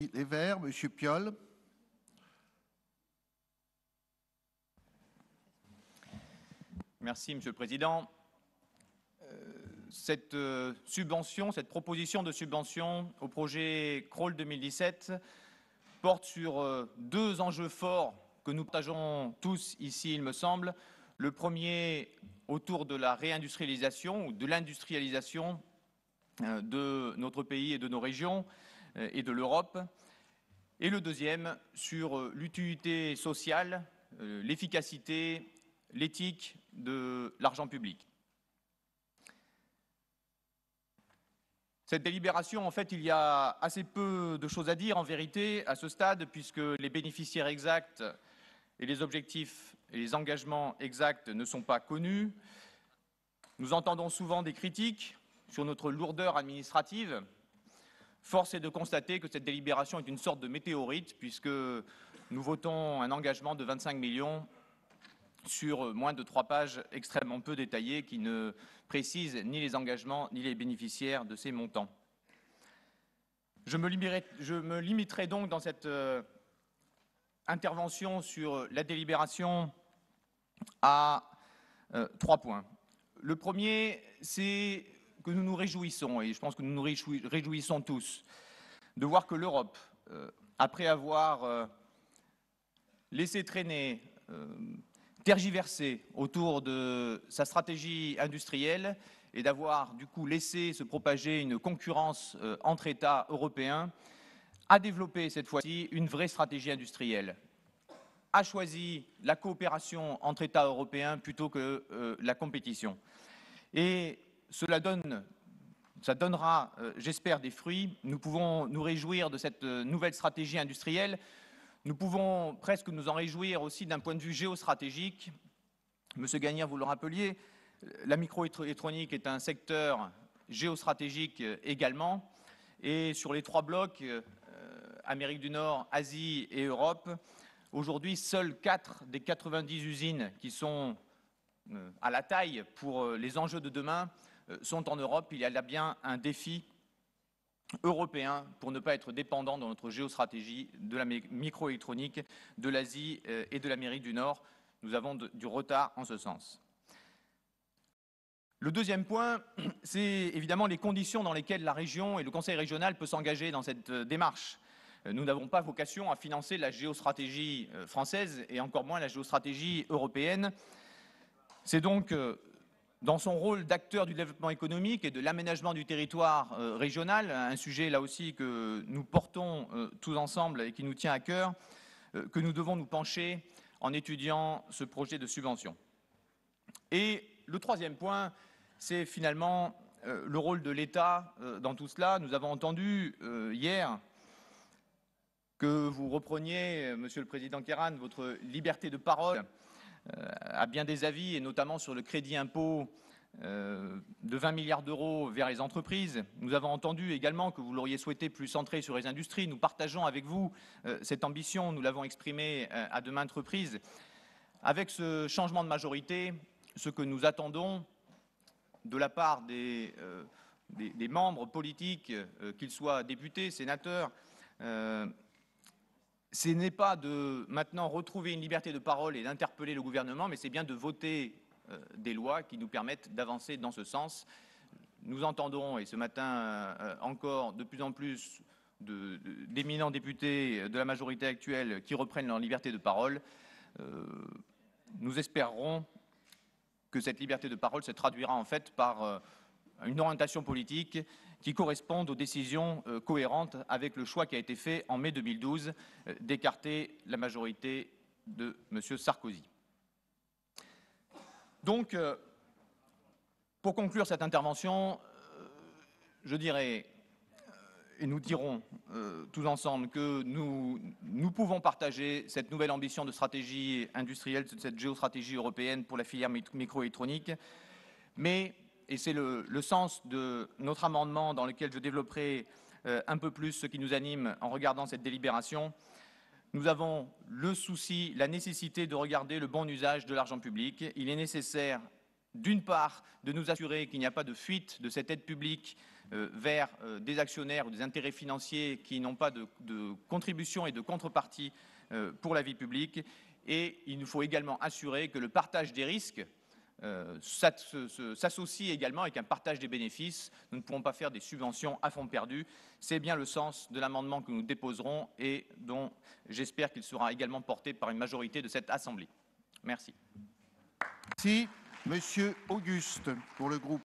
Les Verts, M. Piolle. Merci, Monsieur le Président. Euh, cette euh, subvention, cette proposition de subvention au projet Crawl 2017 porte sur euh, deux enjeux forts que nous partageons tous ici, il me semble. Le premier autour de la réindustrialisation ou de l'industrialisation de notre pays et de nos régions. Euh, et de l'Europe. Et le deuxième, sur euh, l'utilité sociale, euh, l'efficacité, l'éthique de l'argent public. Cette délibération, en fait, il y a assez peu de choses à dire en vérité à ce stade, puisque les bénéficiaires exacts et les objectifs et les engagements exacts ne sont pas connus. Nous entendons souvent des critiques sur notre lourdeur administrative, Force est de constater que cette délibération est une sorte de météorite, puisque nous votons un engagement de 25 millions sur moins de trois pages extrêmement peu détaillées qui ne précisent ni les engagements ni les bénéficiaires de ces montants. Je me, limiterai, donc dans cette euh, intervention sur la délibération à euh, trois points. Le premier, c'est que nous nous réjouissons, et je pense que nous nous réjouissons tous, de voir que l'Europe, euh, après avoir euh, laissé traîner, euh, tergiversé autour de sa stratégie industrielle, et d'avoir du coup laissé se propager une concurrence entre États européens, a développé cette fois-ci une vraie stratégie industrielle a choisi la coopération entre États européens plutôt que la compétition. Et cela donnera, euh, j'espère, des fruits. Nous pouvons nous réjouir de cette euh, nouvelle stratégie industrielle. Nous pouvons presque nous en réjouir aussi d'un point de vue géostratégique. Monsieur Gagnard, vous le rappeliez, la microélectronique est un secteur géostratégique euh, également. Et sur les trois blocs, Amérique du Nord, Asie et Europe, aujourd'hui, seules quatre des 90 usines qui sont à la taille pour les enjeux de demain euh, sont en Europe. Il y a là bien un défi européen pour ne pas être dépendant dans notre géostratégie de la microélectronique, de l'Asie euh, et de l'Amérique du Nord. Nous avons du retard en ce sens. Le deuxième point, c'est évidemment les conditions dans lesquelles la région et le Conseil régional peuvent s'engager dans cette euh, démarche. Nous n'avons pas vocation à financer la géostratégie française et encore moins la géostratégie européenne. C'est donc dans son rôle d'acteur du développement économique et de l'aménagement du territoire euh, régional, un sujet là aussi que nous portons euh, tous ensemble et qui nous tient à cœur, euh, que nous devons nous pencher en étudiant ce projet de subvention. Et le troisième point, c'est finalement le rôle de l'État dans tout cela. Nous avons entendu hier que vous repreniez, Monsieur le Président Kéran, votre liberté de parole à euh, bien des avis, et notamment sur le crédit impôt euh, de 20 milliards d'euros vers les entreprises. Nous avons entendu également que vous l'auriez souhaité plus centré sur les industries. Nous partageons avec vous euh, cette ambition, nous l'avons exprimée à de maintes reprises. Avec ce changement de majorité, ce que nous attendons de la part des, membres politiques, qu'ils soient députés, sénateurs, euh, ce n'est pas de maintenant retrouver une liberté de parole et d'interpeller le gouvernement, mais c'est bien de voter euh, des lois qui nous permettent d'avancer dans ce sens. Nous entendons, et ce matin euh, encore, de plus en plus d'éminents députés de la majorité actuelle qui reprennent leur liberté de parole. Euh, nous espérons que cette liberté de parole se traduira en fait par une orientation politique qui correspondent aux décisions euh, cohérentes avec le choix qui a été fait en mai 2012 euh, d'écarter la majorité de M. Sarkozy. Donc, euh, pour conclure cette intervention, je dirais, et nous dirons tous ensemble que nous, nous, pouvons partager cette nouvelle ambition de stratégie industrielle, cette géostratégie européenne pour la filière microélectronique, mais et c'est le, sens de notre amendement dans lequel je développerai euh, un peu plus ce qui nous anime en regardant cette délibération, nous avons le souci, la nécessité de regarder le bon usage de l'argent public. Il est nécessaire, d'une part, de nous assurer qu'il n'y a pas de fuite de cette aide publique euh, vers euh, des actionnaires ou des intérêts financiers qui n'ont pas de, contribution et de contrepartie pour la vie publique. Et il nous faut également assurer que le partage des risques, euh, s'associe également avec un partage des bénéfices. Nous ne pourrons pas faire des subventions à fond perdu. C'est bien le sens de l'amendement que nous déposerons et dont j'espère qu'il sera également porté par une majorité de cette Assemblée. Merci. Merci, Monsieur Auguste, pour le groupe.